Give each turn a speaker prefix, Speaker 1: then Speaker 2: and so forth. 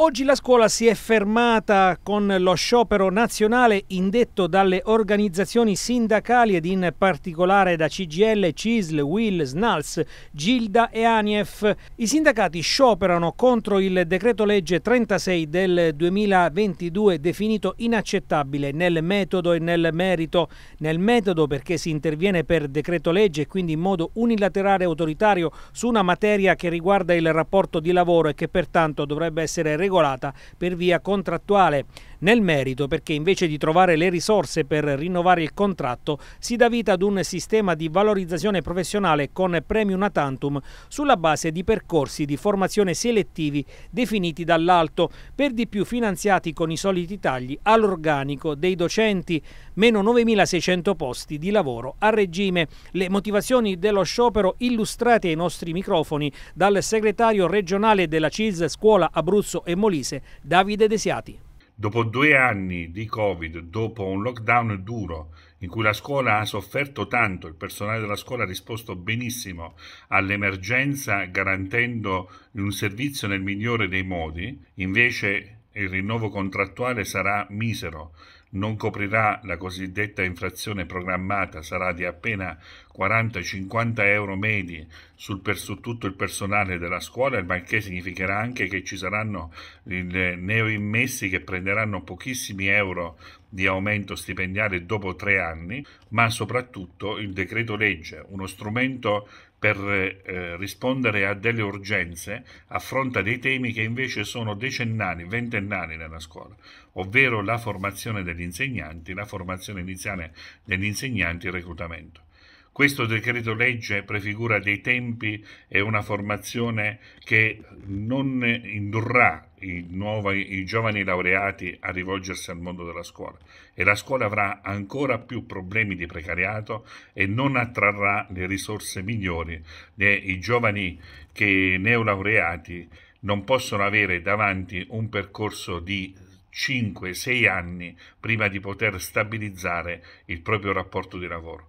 Speaker 1: Oggi la scuola si è fermata con lo sciopero nazionale indetto dalle organizzazioni sindacali ed in particolare da CGL, CISL, WIL, SNALS, Gilda e ANIEF. I sindacati scioperano contro il decreto legge 36 del 2022 definito inaccettabile nel metodo e nel merito. Nel metodo perché si interviene per decreto legge e quindi in modo unilaterale e autoritario su una materia che riguarda il rapporto di lavoro e che pertanto dovrebbe essere regolata regolata per via contrattuale. Nel merito, perché invece di trovare le risorse per rinnovare il contratto, si dà vita ad un sistema di valorizzazione professionale con premi una tantum sulla base di percorsi di formazione selettivi definiti dall'alto, per di più finanziati con i soliti tagli all'organico dei docenti, meno 9.600 posti di lavoro a regime. Le motivazioni dello sciopero illustrate ai nostri microfoni dal segretario regionale della CIS Scuola Abruzzo e Molise, Davide Desiati.
Speaker 2: Dopo due anni di Covid, dopo un lockdown duro in cui la scuola ha sofferto tanto, il personale della scuola ha risposto benissimo all'emergenza garantendo un servizio nel migliore dei modi, invece il rinnovo contrattuale sarà misero non coprirà la cosiddetta infrazione programmata, sarà di appena 40-50 euro medi sul per, su tutto il personale della scuola, il che significherà anche che ci saranno neoimmessi che prenderanno pochissimi euro di aumento stipendiale dopo tre anni, ma soprattutto il decreto legge, uno strumento per eh, rispondere a delle urgenze affronta dei temi che invece sono decennali, ventennali nella scuola, ovvero la formazione degli insegnanti, la formazione iniziale degli insegnanti e il reclutamento. Questo decreto legge prefigura dei tempi e una formazione che non indurrà i, nuovi, i giovani laureati a rivolgersi al mondo della scuola e la scuola avrà ancora più problemi di precariato e non attrarrà le risorse migliori. Né I giovani che neolaureati non possono avere davanti un percorso di 5-6 anni prima di poter stabilizzare il proprio rapporto di lavoro.